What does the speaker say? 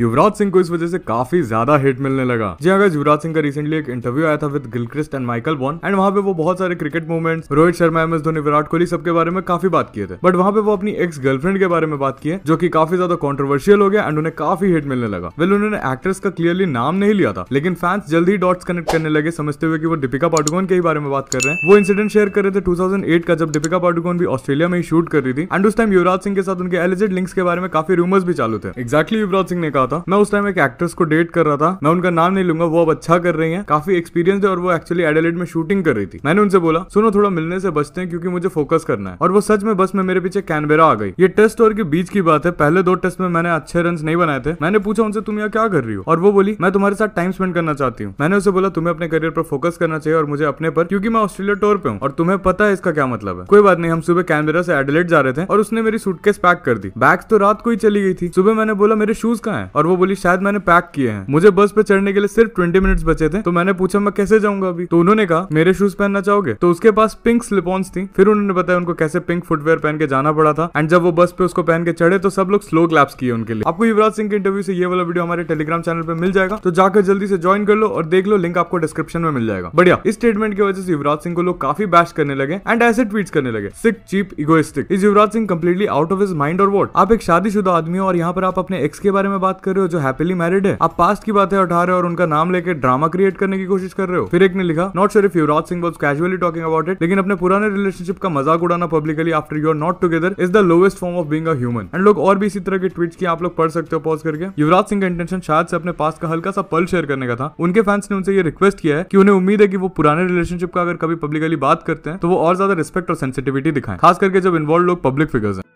युवराज सिंह को इस वजह से काफी ज्यादा हिट मिलने लगा जी अगर युवराज सिंह का रिसेंटली एक इंटरव्यू आया था with Gilchrist and Michael Vaughan and वहाँ पे वो बहुत सारे cricket movements Rohit Sharma M S Dhoni Virat Kohli सबके बारे में काफी बात किए थे बट वहाँ पे वो अपनी एक्स गर्लफ्रेंड के बारे में बात किए जो की काफी ज्यादा कॉन्ट्रोवर्शियल हो गया एंड उन्हें काफी हिट मिलने लगा वेल उन्होंने एक्ट्रेस का क्लियरली नाम नहीं लिया था लेकिन फैंस जल्द ही डॉट्स कनेक्ट करने लगे समझते हुए कि वो दीपिका पाडुकोन के ही बारे में बात कर रहे हैं वो इंसिडेंट शेयर कर रहे थे टू का जब दीपिका पाडुकोन भी ऑस्ट्रेलिया में ही शूट कर रही थी एंड उस टाइम युवराज सिंह के साथ उनके एलिजेड लिंक्स के बारे में काफी रूमर्स भी चालू थे एक्जैक्टली युवराज सिंह ने कहा रहा था मैं उस टाइम एक एक्ट्रेस को डेट कर रहा था मैं उनका नाम नहीं लूंगा वो अब अच्छा कर रही है काफी एक्सपीरियंस है और वो एक्चुअली एडेलेट में शूटिंग कर रही थी मैंने उनसे बोला सुनो थोड़ा मिलने से बचते हैं क्योंकि मुझे फोकस करना है और वो सच में बस में मेरे पीछे कैनबेरा आ गई ये टेस्ट और के बीच की बात है पहले दो टेस्ट में मैंने अच्छे रन नहीं बनाए थे मैंने पूछा उनसे तुम यहाँ क्या कर रही हो और वो बोली मैं तुम्हारे साथ टाइम स्पेंड करना चाहती हूँ मैंने उसे बोला तुम्हें अपने करियर पर फोकस करना चाहिए और मुझे अपने पर क्योंकि मैं ऑस्ट्रेलिया टूर पे हूँ और तुम्हें पता है इसका क्या मतलब है कोई बात नहीं हम सुबह कैनबेरा से एडलेट जा रहे थे और उसने मेरी सूटकेस पैक कर दी बैग तो रात को ही चली गई थी सुबह मैंने बोला मेरे शूज कहाँ है और वो बोली शायद मैंने पैक किए हैं मुझे बस पे चढ़ने के लिए सिर्फ ट्वेंटी मिनट बचे थे तो मैंने पूछा मैं कैसे जाऊंगा अभी तो उन्होंने कहा मेरे शूज पहनना चाहोगे तो उसके पास पिंक स्लिपॉन्स थी फिर उन्होंने बताया उनको कैसे पिंक फुटवेयर पहन के जाना पड़ा था एंड जब वो बस पे उसको पहन के चढ़े तो सब लोग स्लो क्लैप्स किए उनके लिए आपको युवराज सिंह के इंटरव्यू से ये वाला वीडियो हमारे टेलीग्राम चैनल पर मिल जाएगा तो जाकर जल्दी से ज्वाइन कर लो और देख लो लिंक आपको डिस्क्रिप्शन में मिल जाएगा बढ़िया इस स्टेटमेंट की वजह से युवराज सिंह को लोग काफी बैश करने लगे एंड ऐसे ट्वीट करने लगे sick cheap egoistic is Yuvraj Singh completely out of his mind और वोट आप एक शादीशुदा आदमी हो और यहाँ पर आप अपने एक्स के बारे में बात कर रहे हो जो हैप्पीली मैरिड है आप पास्ट की बातें उठा रहे हो और उनका नाम लेकर ड्रामा क्रिएट करने की कोशिश कर रहे हो फिर एक ने लिखा not sure Yuvraj Singh was casually talking about it लेकिन अपने पुराने रिलेशनशिप का मजाक उड़ाना publicly after you are not together is the lowest form of being human and लोग और भी इसी तरह के ट्वीट की आप लोग पढ़ सकते हो पॉज करके युवराज सिंह का इंटेंशन शायद से अपने पास का हल्का सा पल शेयर करने का था उनके फैंस ने उनसे ये रिक्वेस्ट किया है कि उन्हें उम्मीद है कि वो पुराने रिलेशनशिप का अगर कभी पब्लिकली बात करते हैं तो वो और ज्यादा रिस्पेक्ट और सेंसिटिविटी दिखाएं खास करके जब इन्वॉल्व लोग पब्लिक फिगर्स हैं